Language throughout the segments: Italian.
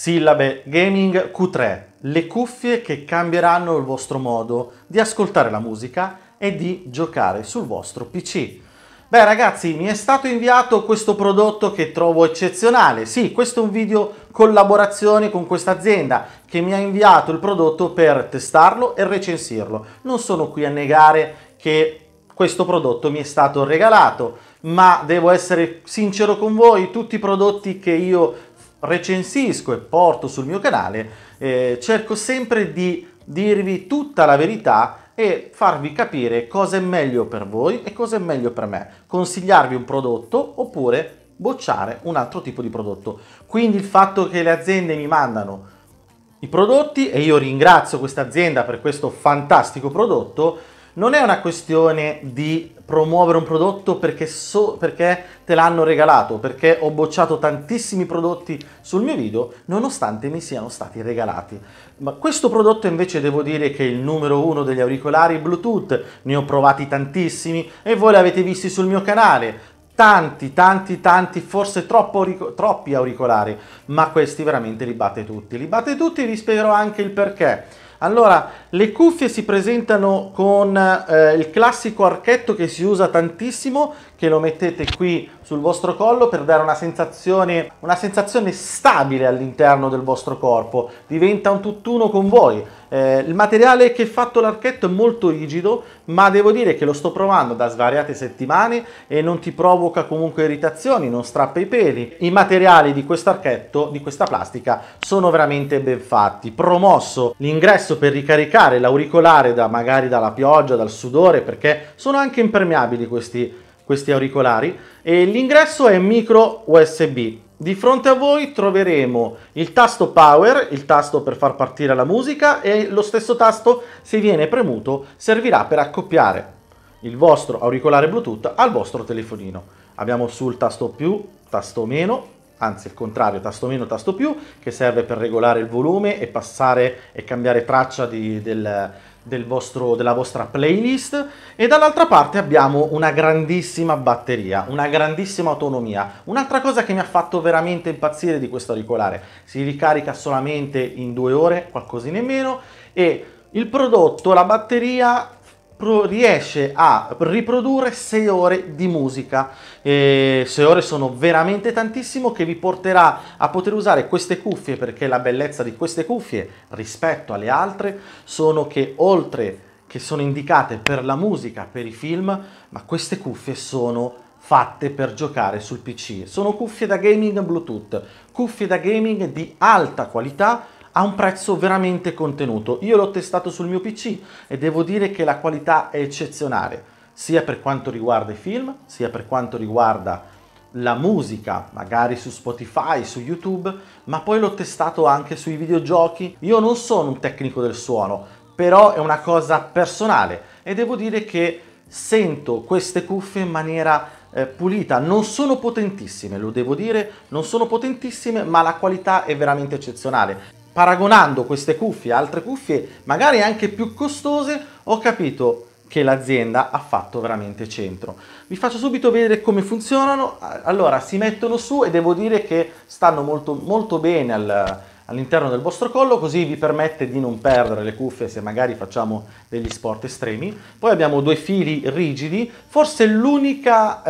Sillabe Gaming Q3, le cuffie che cambieranno il vostro modo di ascoltare la musica e di giocare sul vostro PC. Beh ragazzi, mi è stato inviato questo prodotto che trovo eccezionale. Sì, questo è un video collaborazione con questa azienda che mi ha inviato il prodotto per testarlo e recensirlo. Non sono qui a negare che questo prodotto mi è stato regalato, ma devo essere sincero con voi, tutti i prodotti che io recensisco e porto sul mio canale, eh, cerco sempre di dirvi tutta la verità e farvi capire cosa è meglio per voi e cosa è meglio per me, consigliarvi un prodotto oppure bocciare un altro tipo di prodotto. Quindi il fatto che le aziende mi mandano i prodotti e io ringrazio questa azienda per questo fantastico prodotto non è una questione di promuovere un prodotto perché, so, perché te l'hanno regalato, perché ho bocciato tantissimi prodotti sul mio video nonostante mi siano stati regalati. Ma questo prodotto invece devo dire che è il numero uno degli auricolari Bluetooth, ne ho provati tantissimi e voi l'avete visti sul mio canale, tanti, tanti, tanti, forse troppo, troppi auricolari, ma questi veramente li batte tutti. Li batte tutti e vi spiegherò anche il perché. Allora, le cuffie si presentano con eh, il classico archetto che si usa tantissimo, che lo mettete qui sul vostro collo per dare una sensazione, una sensazione stabile all'interno del vostro corpo, diventa un tutt'uno con voi. Eh, il materiale che è fatto l'archetto è molto rigido, ma devo dire che lo sto provando da svariate settimane e non ti provoca comunque irritazioni, non strappa i peli. I materiali di questo archetto, di questa plastica, sono veramente ben fatti. Promosso l'ingresso per ricaricare l'auricolare da, magari dalla pioggia, dal sudore, perché sono anche impermeabili questi questi auricolari e l'ingresso è micro USB. Di fronte a voi troveremo il tasto power, il tasto per far partire la musica e lo stesso tasto se viene premuto servirà per accoppiare il vostro auricolare Bluetooth al vostro telefonino. Abbiamo sul tasto più, tasto meno, anzi il contrario, tasto meno, tasto più, che serve per regolare il volume e passare e cambiare traccia di, del, del vostro, della vostra playlist e dall'altra parte abbiamo una grandissima batteria, una grandissima autonomia. Un'altra cosa che mi ha fatto veramente impazzire di questo auricolare, si ricarica solamente in due ore, qualcosina in meno e il prodotto, la batteria riesce a riprodurre 6 ore di musica. 6 ore sono veramente tantissimo che vi porterà a poter usare queste cuffie perché la bellezza di queste cuffie rispetto alle altre sono che oltre che sono indicate per la musica, per i film, ma queste cuffie sono fatte per giocare sul PC. Sono cuffie da gaming Bluetooth, cuffie da gaming di alta qualità a un prezzo veramente contenuto. Io l'ho testato sul mio PC e devo dire che la qualità è eccezionale, sia per quanto riguarda i film, sia per quanto riguarda la musica, magari su Spotify, su YouTube, ma poi l'ho testato anche sui videogiochi. Io non sono un tecnico del suono, però è una cosa personale e devo dire che sento queste cuffie in maniera eh, pulita. Non sono potentissime, lo devo dire, non sono potentissime, ma la qualità è veramente eccezionale paragonando queste cuffie a altre cuffie magari anche più costose ho capito che l'azienda ha fatto veramente centro. Vi faccio subito vedere come funzionano. Allora, si mettono su e devo dire che stanno molto, molto bene al, all'interno del vostro collo, così vi permette di non perdere le cuffie se magari facciamo degli sport estremi. Poi abbiamo due fili rigidi, forse l'unica,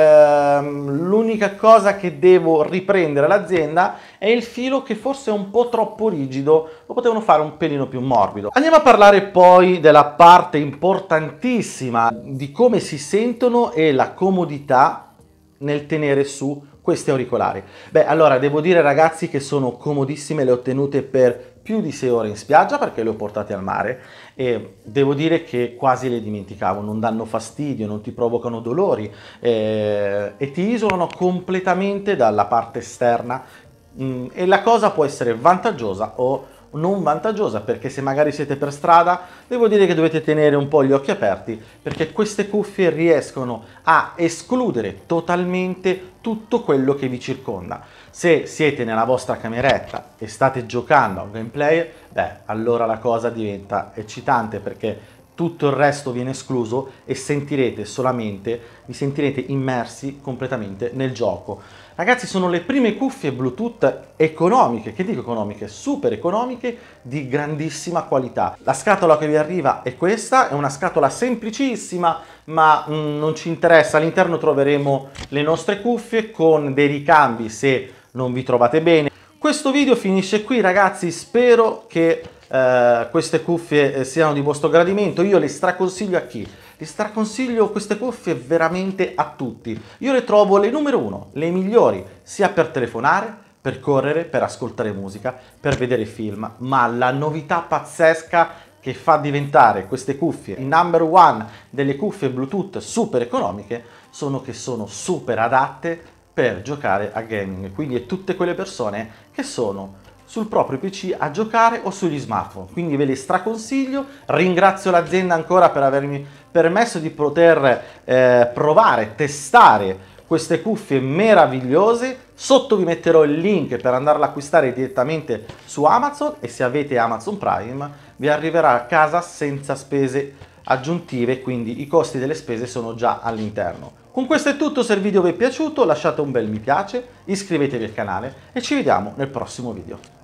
ehm, l'unica cosa che devo riprendere all'azienda è il filo che forse è un po' troppo rigido, lo potevano fare un pelino più morbido. Andiamo a parlare poi della parte importantissima di come si sentono e la comodità nel tenere su questi auricolari? Beh, allora devo dire ragazzi che sono comodissime, le ho tenute per più di 6 ore in spiaggia perché le ho portate al mare e devo dire che quasi le dimenticavo, non danno fastidio, non ti provocano dolori eh, e ti isolano completamente dalla parte esterna mh, mm, e la cosa può essere vantaggiosa o non vantaggiosa perché se magari siete per strada devo dire che dovete tenere un po' gli occhi aperti perché queste cuffie riescono a escludere totalmente tutto quello che vi circonda. Se siete nella vostra cameretta e state giocando a un gameplay, beh, allora la cosa diventa eccitante perché tutto il resto viene escluso e sentirete solamente, vi sentirete immersi completamente nel gioco. Ragazzi sono le prime cuffie Bluetooth economiche, che dico economiche, super economiche, di grandissima qualità. La scatola che vi arriva è questa, è una scatola semplicissima ma mh, mm, non ci interessa, all'interno troveremo le nostre cuffie con dei ricambi se non vi trovate bene. Questo video finisce qui ragazzi, spero che eh, queste cuffie eh, siano di vostro gradimento. Io le straconsiglio a chi? Le straconsiglio queste cuffie veramente a tutti. Io le trovo le numero uno, le migliori, sia per telefonare, per correre, per ascoltare musica, per vedere film, ma la novità pazzesca che fa diventare queste cuffie il number one delle cuffie Bluetooth super economiche sono che sono super adatte per giocare a gaming, quindi a tutte quelle persone che sono sul proprio PC a giocare o sugli smartphone. Quindi ve li straconsiglio, ringrazio l'azienda ancora per avermi permesso di poter eh, provare, testare queste cuffie meravigliose. Sotto vi metterò il link per andarla ad acquistare direttamente su Amazon e se avete Amazon Prime vi arriverà a casa senza spese aggiuntive, quindi i costi delle spese sono già all'interno. Con questo è tutto, se il video vi è piaciuto lasciate un bel mi piace, iscrivetevi al canale e ci vediamo nel prossimo video.